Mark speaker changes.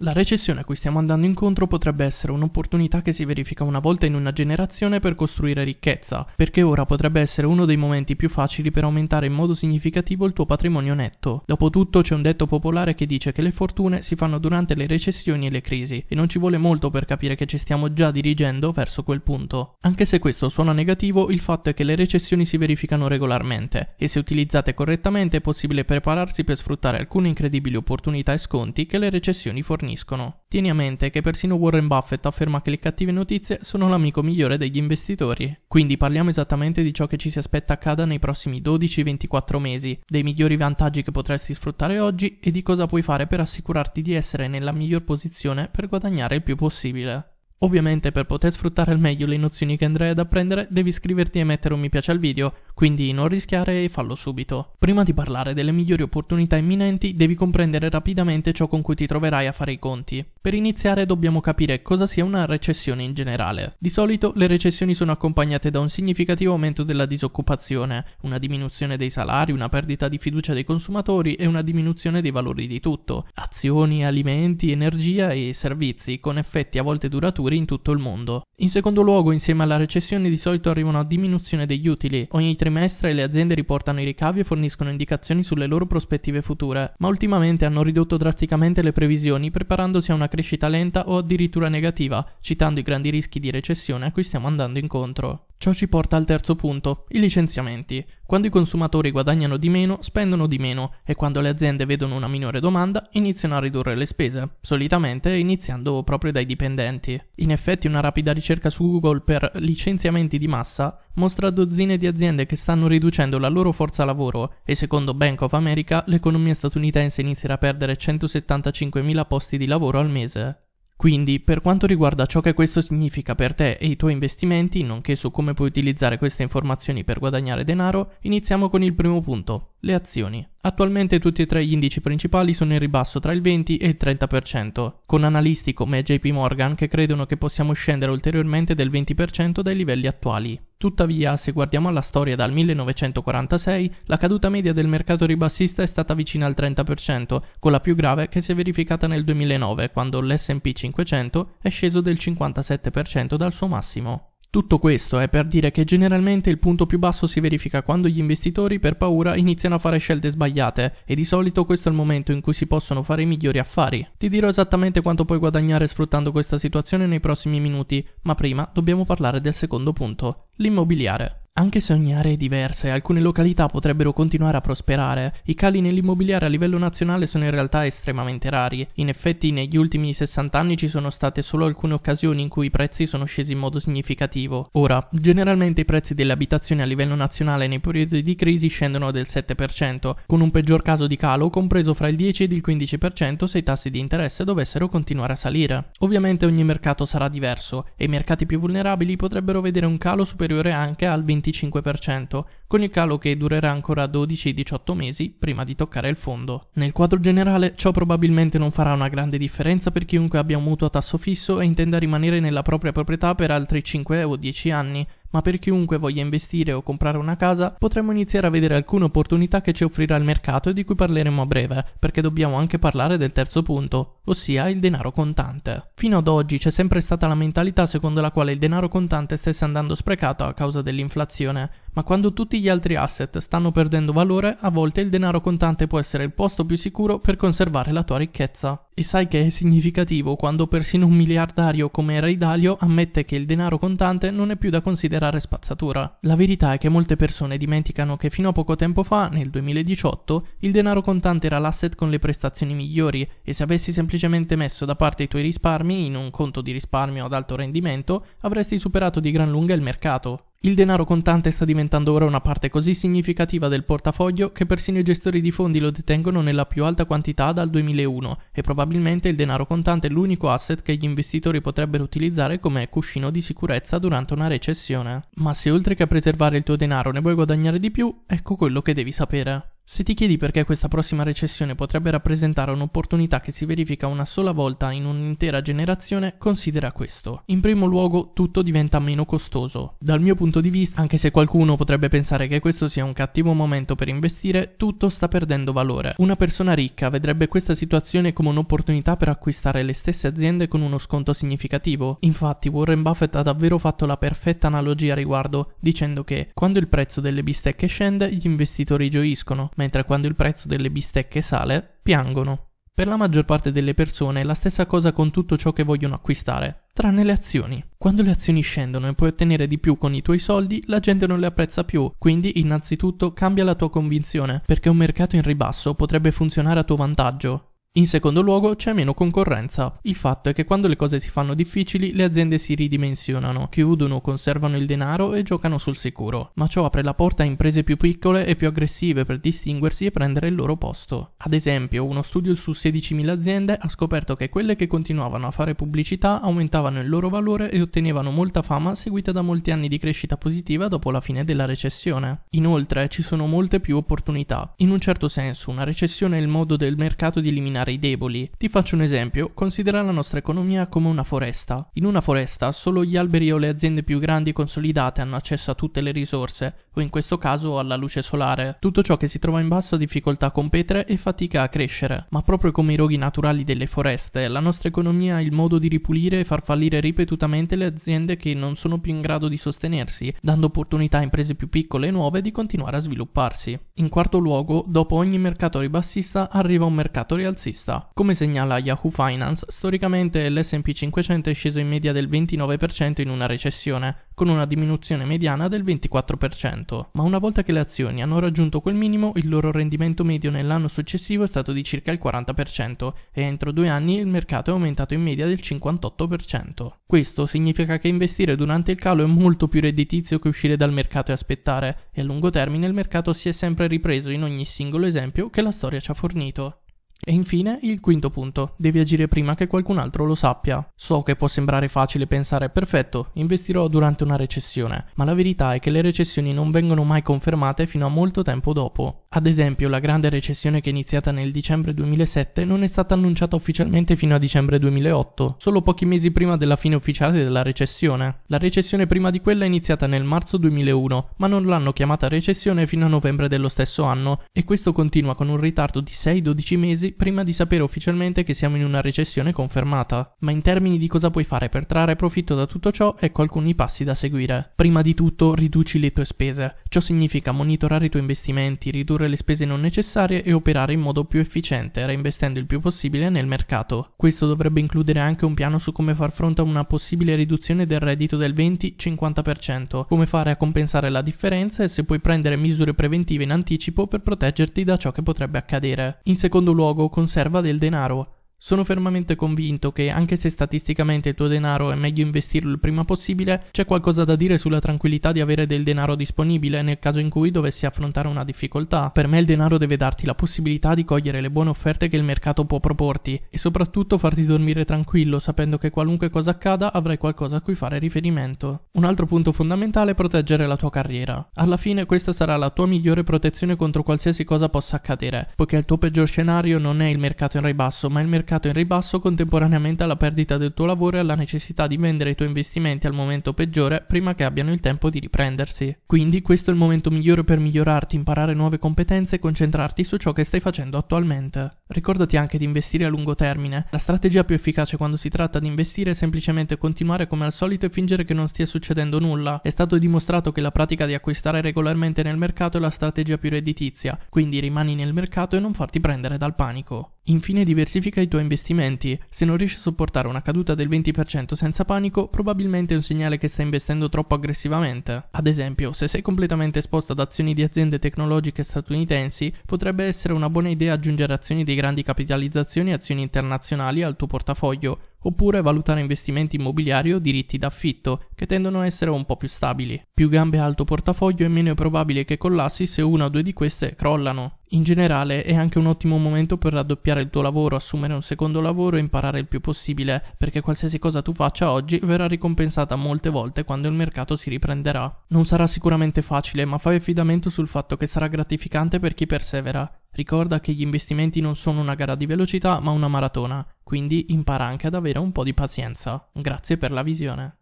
Speaker 1: La recessione a cui stiamo andando incontro potrebbe essere un'opportunità che si verifica una volta in una generazione per costruire ricchezza, perché ora potrebbe essere uno dei momenti più facili per aumentare in modo significativo il tuo patrimonio netto. Dopotutto c'è un detto popolare che dice che le fortune si fanno durante le recessioni e le crisi, e non ci vuole molto per capire che ci stiamo già dirigendo verso quel punto. Anche se questo suona negativo, il fatto è che le recessioni si verificano regolarmente, e se utilizzate correttamente è possibile prepararsi per sfruttare alcune incredibili opportunità e sconti che le recessioni forniscono forniscono. Tieni a mente che persino Warren Buffett afferma che le cattive notizie sono l'amico migliore degli investitori. Quindi parliamo esattamente di ciò che ci si aspetta accada nei prossimi 12-24 mesi, dei migliori vantaggi che potresti sfruttare oggi e di cosa puoi fare per assicurarti di essere nella miglior posizione per guadagnare il più possibile. Ovviamente per poter sfruttare al meglio le nozioni che andrai ad apprendere devi iscriverti e mettere un mi piace al video, quindi non rischiare e fallo subito. Prima di parlare delle migliori opportunità imminenti devi comprendere rapidamente ciò con cui ti troverai a fare i conti. Per iniziare dobbiamo capire cosa sia una recessione in generale. Di solito le recessioni sono accompagnate da un significativo aumento della disoccupazione, una diminuzione dei salari, una perdita di fiducia dei consumatori e una diminuzione dei valori di tutto, azioni, alimenti, energia e servizi, con effetti a volte duraturi duri in tutto il mondo. In secondo luogo, insieme alla recessione di solito arriva una diminuzione degli utili. Ogni trimestre le aziende riportano i ricavi e forniscono indicazioni sulle loro prospettive future, ma ultimamente hanno ridotto drasticamente le previsioni preparandosi a una crescita lenta o addirittura negativa, citando i grandi rischi di recessione a cui stiamo andando incontro. Ciò ci porta al terzo punto, i licenziamenti. Quando i consumatori guadagnano di meno, spendono di meno e quando le aziende vedono una minore domanda, iniziano a ridurre le spese, solitamente iniziando proprio dai dipendenti. In effetti una rapida ricerca su Google per licenziamenti di massa mostra dozzine di aziende che stanno riducendo la loro forza lavoro e secondo Bank of America l'economia statunitense inizierà a perdere 175.000 posti di lavoro al mese. Quindi, per quanto riguarda ciò che questo significa per te e i tuoi investimenti, nonché su come puoi utilizzare queste informazioni per guadagnare denaro, iniziamo con il primo punto, le azioni. Attualmente tutti e tre gli indici principali sono in ribasso tra il 20 e il 30%, con analisti come JP Morgan che credono che possiamo scendere ulteriormente del 20% dai livelli attuali. Tuttavia, se guardiamo alla storia dal 1946, la caduta media del mercato ribassista è stata vicina al 30%, con la più grave che si è verificata nel 2009, quando l'SP 500 è sceso del 57% dal suo massimo. Tutto questo è per dire che generalmente il punto più basso si verifica quando gli investitori per paura iniziano a fare scelte sbagliate e di solito questo è il momento in cui si possono fare i migliori affari. Ti dirò esattamente quanto puoi guadagnare sfruttando questa situazione nei prossimi minuti, ma prima dobbiamo parlare del secondo punto, l'immobiliare. Anche se ogni area è diversa e alcune località potrebbero continuare a prosperare, i cali nell'immobiliare a livello nazionale sono in realtà estremamente rari. In effetti negli ultimi 60 anni ci sono state solo alcune occasioni in cui i prezzi sono scesi in modo significativo. Ora, generalmente i prezzi delle abitazioni a livello nazionale nei periodi di crisi scendono del 7%, con un peggior caso di calo compreso fra il 10 ed il 15% se i tassi di interesse dovessero continuare a salire. Ovviamente ogni mercato sarà diverso e i mercati più vulnerabili potrebbero vedere un calo superiore anche al 20% 25%, con il calo che durerà ancora 12-18 mesi prima di toccare il fondo. Nel quadro generale ciò probabilmente non farà una grande differenza per chiunque abbia un mutuo a tasso fisso e intenda rimanere nella propria proprietà per altri 5 o 10 anni, ma per chiunque voglia investire o comprare una casa potremmo iniziare a vedere alcune opportunità che ci offrirà il mercato e di cui parleremo a breve, perché dobbiamo anche parlare del terzo punto, ossia il denaro contante. Fino ad oggi c'è sempre stata la mentalità secondo la quale il denaro contante stesse andando sprecato a causa dell'inflazione, ma quando tutti gli altri asset stanno perdendo valore, a volte il denaro contante può essere il posto più sicuro per conservare la tua ricchezza. E sai che è significativo quando persino un miliardario come Ray Dalio ammette che il denaro contante non è più da considerare spazzatura. La verità è che molte persone dimenticano che fino a poco tempo fa, nel 2018, il denaro contante era l'asset con le prestazioni migliori e se avessi semplicemente messo da parte i tuoi risparmi in un conto di risparmio ad alto rendimento, avresti superato di gran lunga il mercato. Il denaro contante sta diventando ora una parte così significativa del portafoglio che persino i gestori di fondi lo detengono nella più alta quantità dal 2001 e probabilmente il denaro contante è l'unico asset che gli investitori potrebbero utilizzare come cuscino di sicurezza durante una recessione. Ma se oltre che a preservare il tuo denaro ne vuoi guadagnare di più, ecco quello che devi sapere. Se ti chiedi perché questa prossima recessione potrebbe rappresentare un'opportunità che si verifica una sola volta in un'intera generazione, considera questo. In primo luogo, tutto diventa meno costoso. Dal mio punto di vista, anche se qualcuno potrebbe pensare che questo sia un cattivo momento per investire, tutto sta perdendo valore. Una persona ricca vedrebbe questa situazione come un'opportunità per acquistare le stesse aziende con uno sconto significativo. Infatti, Warren Buffett ha davvero fatto la perfetta analogia a riguardo, dicendo che quando il prezzo delle bistecche scende, gli investitori gioiscono mentre quando il prezzo delle bistecche sale, piangono. Per la maggior parte delle persone è la stessa cosa con tutto ciò che vogliono acquistare, tranne le azioni. Quando le azioni scendono e puoi ottenere di più con i tuoi soldi, la gente non le apprezza più, quindi innanzitutto cambia la tua convinzione, perché un mercato in ribasso potrebbe funzionare a tuo vantaggio. In secondo luogo c'è meno concorrenza. Il fatto è che quando le cose si fanno difficili le aziende si ridimensionano, chiudono, conservano il denaro e giocano sul sicuro, ma ciò apre la porta a imprese più piccole e più aggressive per distinguersi e prendere il loro posto. Ad esempio, uno studio su 16.000 aziende ha scoperto che quelle che continuavano a fare pubblicità aumentavano il loro valore e ottenevano molta fama seguita da molti anni di crescita positiva dopo la fine della recessione. Inoltre ci sono molte più opportunità. In un certo senso, una recessione è il modo del mercato di eliminare aiutare i deboli. Ti faccio un esempio, considera la nostra economia come una foresta. In una foresta solo gli alberi o le aziende più grandi e consolidate hanno accesso a tutte le risorse, o in questo caso alla luce solare. Tutto ciò che si trova in basso ha difficoltà a competere e fatica a crescere, ma proprio come i roghi naturali delle foreste, la nostra economia ha il modo di ripulire e far fallire ripetutamente le aziende che non sono più in grado di sostenersi, dando opportunità a imprese più piccole e nuove di continuare a svilupparsi. In quarto luogo, dopo ogni mercato ribassista arriva un mercato rialzista vista. Come segnala Yahoo Finance, storicamente l'SP 500 è sceso in media del 29% in una recessione, con una diminuzione mediana del 24%, ma una volta che le azioni hanno raggiunto quel minimo, il loro rendimento medio nell'anno successivo è stato di circa il 40% e entro due anni il mercato è aumentato in media del 58%. Questo significa che investire durante il calo è molto più redditizio che uscire dal mercato e aspettare, e a lungo termine il mercato si è sempre ripreso in ogni singolo esempio che la storia ci ha fornito. E infine il quinto punto, devi agire prima che qualcun altro lo sappia. So che può sembrare facile pensare perfetto, investirò durante una recessione, ma la verità è che le recessioni non vengono mai confermate fino a molto tempo dopo. Ad esempio la grande recessione che è iniziata nel dicembre 2007 non è stata annunciata ufficialmente fino a dicembre 2008, solo pochi mesi prima della fine ufficiale della recessione. La recessione prima di quella è iniziata nel marzo 2001, ma non l'hanno chiamata recessione fino a novembre dello stesso anno e questo continua con un ritardo di 6-12 mesi mesi prima di sapere ufficialmente che siamo in una recessione confermata, ma in termini di cosa puoi fare per trarre profitto da tutto ciò ecco alcuni passi da seguire. Prima di tutto riduci le tue spese, ciò significa monitorare i tuoi investimenti, ridurre le spese non necessarie e operare in modo più efficiente, reinvestendo il più possibile nel mercato. Questo dovrebbe includere anche un piano su come far fronte a una possibile riduzione del reddito del 20-50%, come fare a compensare la differenza e se puoi prendere misure preventive in anticipo per proteggerti da ciò che potrebbe accadere. In secondo luogo luogo conserva del denaro sono fermamente convinto che, anche se statisticamente il tuo denaro è meglio investirlo il prima possibile, c'è qualcosa da dire sulla tranquillità di avere del denaro disponibile nel caso in cui dovessi affrontare una difficoltà. Per me il denaro deve darti la possibilità di cogliere le buone offerte che il mercato può proporti e soprattutto farti dormire tranquillo sapendo che qualunque cosa accada avrai qualcosa a cui fare riferimento. Un altro punto fondamentale è proteggere la tua carriera. Alla fine questa sarà la tua migliore protezione contro qualsiasi cosa possa accadere, poiché il tuo peggior scenario non è il mercato in ribasso, ma il mercato mercato in ribasso contemporaneamente alla perdita del tuo lavoro e alla necessità di vendere i tuoi investimenti al momento peggiore prima che abbiano il tempo di riprendersi. Quindi questo è il momento migliore per migliorarti, imparare nuove competenze e concentrarti su ciò che stai facendo attualmente. Ricordati anche di investire a lungo termine. La strategia più efficace quando si tratta di investire è semplicemente continuare come al solito e fingere che non stia succedendo nulla. È stato dimostrato che la pratica di acquistare regolarmente nel mercato è la strategia più redditizia, quindi rimani nel mercato e non farti prendere dal panico. Infine diversifica i tuoi investimenti. Se non riesci a sopportare una caduta del 20% senza panico, probabilmente è un segnale che stai investendo troppo aggressivamente. Ad esempio, se sei completamente esposto ad azioni di aziende tecnologiche statunitensi, potrebbe essere una buona idea aggiungere azioni di grandi capitalizzazioni e azioni internazionali al tuo portafoglio oppure valutare investimenti immobiliari o diritti d'affitto, che tendono a essere un po' più stabili. Più gambe ha alto portafoglio è meno probabile che collassi se una o due di queste crollano. In generale è anche un ottimo momento per raddoppiare il tuo lavoro, assumere un secondo lavoro e imparare il più possibile, perché qualsiasi cosa tu faccia oggi verrà ricompensata molte volte quando il mercato si riprenderà. Non sarà sicuramente facile, ma fai affidamento sul fatto che sarà gratificante per chi persevera. Ricorda che gli investimenti non sono una gara di velocità, ma una maratona. Quindi impara anche ad avere un po' di pazienza. Grazie per la visione.